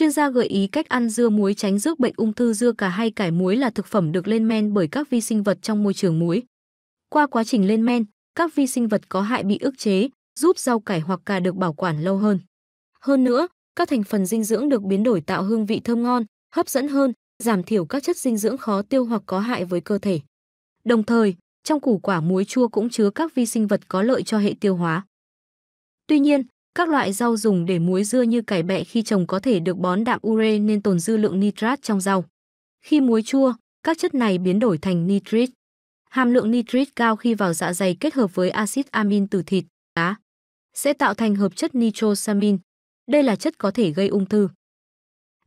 Chuyên gia gợi ý cách ăn dưa muối tránh rước bệnh ung thư dưa cà hay cải muối là thực phẩm được lên men bởi các vi sinh vật trong môi trường muối. Qua quá trình lên men, các vi sinh vật có hại bị ức chế, giúp rau cải hoặc cà được bảo quản lâu hơn. Hơn nữa, các thành phần dinh dưỡng được biến đổi tạo hương vị thơm ngon, hấp dẫn hơn, giảm thiểu các chất dinh dưỡng khó tiêu hoặc có hại với cơ thể. Đồng thời, trong củ quả muối chua cũng chứa các vi sinh vật có lợi cho hệ tiêu hóa. Tuy nhiên, các loại rau dùng để muối dưa như cải bẹ khi trồng có thể được bón đạm ure nên tồn dư lượng nitrat trong rau. Khi muối chua, các chất này biến đổi thành nitrit. Hàm lượng nitrit cao khi vào dạ dày kết hợp với axit amin từ thịt, cá, sẽ tạo thành hợp chất nitrosamin. Đây là chất có thể gây ung thư.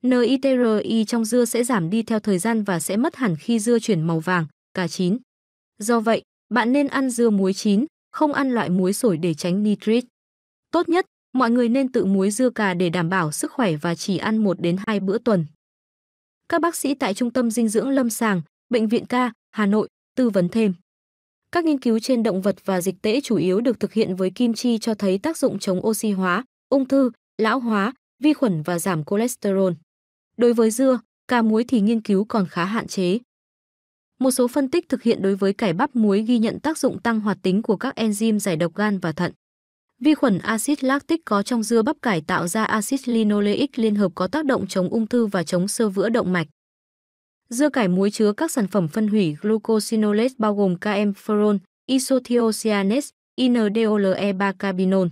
NITRI trong dưa sẽ giảm đi theo thời gian và sẽ mất hẳn khi dưa chuyển màu vàng, cà chín. Do vậy, bạn nên ăn dưa muối chín, không ăn loại muối sổi để tránh nitrit. Tốt nhất, Mọi người nên tự muối dưa cà để đảm bảo sức khỏe và chỉ ăn 1 đến 2 bữa tuần. Các bác sĩ tại Trung tâm Dinh dưỡng Lâm sàng, Bệnh viện Ca, Hà Nội tư vấn thêm. Các nghiên cứu trên động vật và dịch tễ chủ yếu được thực hiện với kim chi cho thấy tác dụng chống oxy hóa, ung thư, lão hóa, vi khuẩn và giảm cholesterol. Đối với dưa, cà muối thì nghiên cứu còn khá hạn chế. Một số phân tích thực hiện đối với cải bắp muối ghi nhận tác dụng tăng hoạt tính của các enzyme giải độc gan và thận. Vi khuẩn axit lactic có trong dưa bắp cải tạo ra axit linoleic liên hợp có tác động chống ung thư và chống sơ vữa động mạch. Dưa cải muối chứa các sản phẩm phân hủy glucosinolate bao gồm kaempferol, isothiocyanes, INDOLE3-carbinol.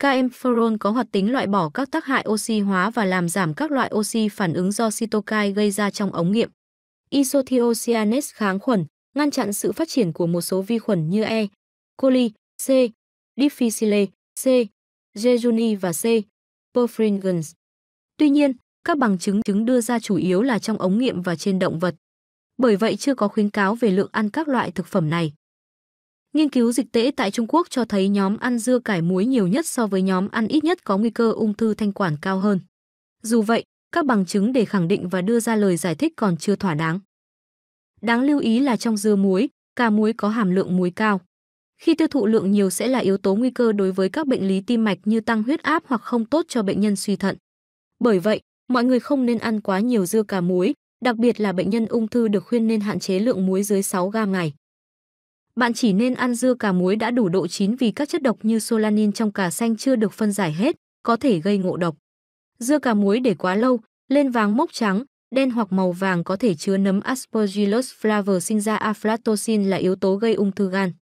Kaempferol có hoạt tính loại bỏ các tác hại oxy hóa và làm giảm các loại oxy phản ứng do cytokine gây ra trong ống nghiệm. Isothiocyanes kháng khuẩn, ngăn chặn sự phát triển của một số vi khuẩn như E. coli, C. Difficile, C. Jejuni và C. Perfringens. Tuy nhiên, các bằng chứng chứng đưa ra chủ yếu là trong ống nghiệm và trên động vật. Bởi vậy chưa có khuyến cáo về lượng ăn các loại thực phẩm này. Nghiên cứu dịch tễ tại Trung Quốc cho thấy nhóm ăn dưa cải muối nhiều nhất so với nhóm ăn ít nhất có nguy cơ ung thư thanh quản cao hơn. Dù vậy, các bằng chứng để khẳng định và đưa ra lời giải thích còn chưa thỏa đáng. Đáng lưu ý là trong dưa muối, cà muối có hàm lượng muối cao. Khi tiêu thụ lượng nhiều sẽ là yếu tố nguy cơ đối với các bệnh lý tim mạch như tăng huyết áp hoặc không tốt cho bệnh nhân suy thận. Bởi vậy, mọi người không nên ăn quá nhiều dưa cà muối, đặc biệt là bệnh nhân ung thư được khuyên nên hạn chế lượng muối dưới 6 g ngày. Bạn chỉ nên ăn dưa cà muối đã đủ độ chín vì các chất độc như solanin trong cà xanh chưa được phân giải hết, có thể gây ngộ độc. Dưa cà muối để quá lâu, lên vàng mốc trắng, đen hoặc màu vàng có thể chứa nấm Aspergillus flavus sinh ra aflatoxin là yếu tố gây ung thư gan.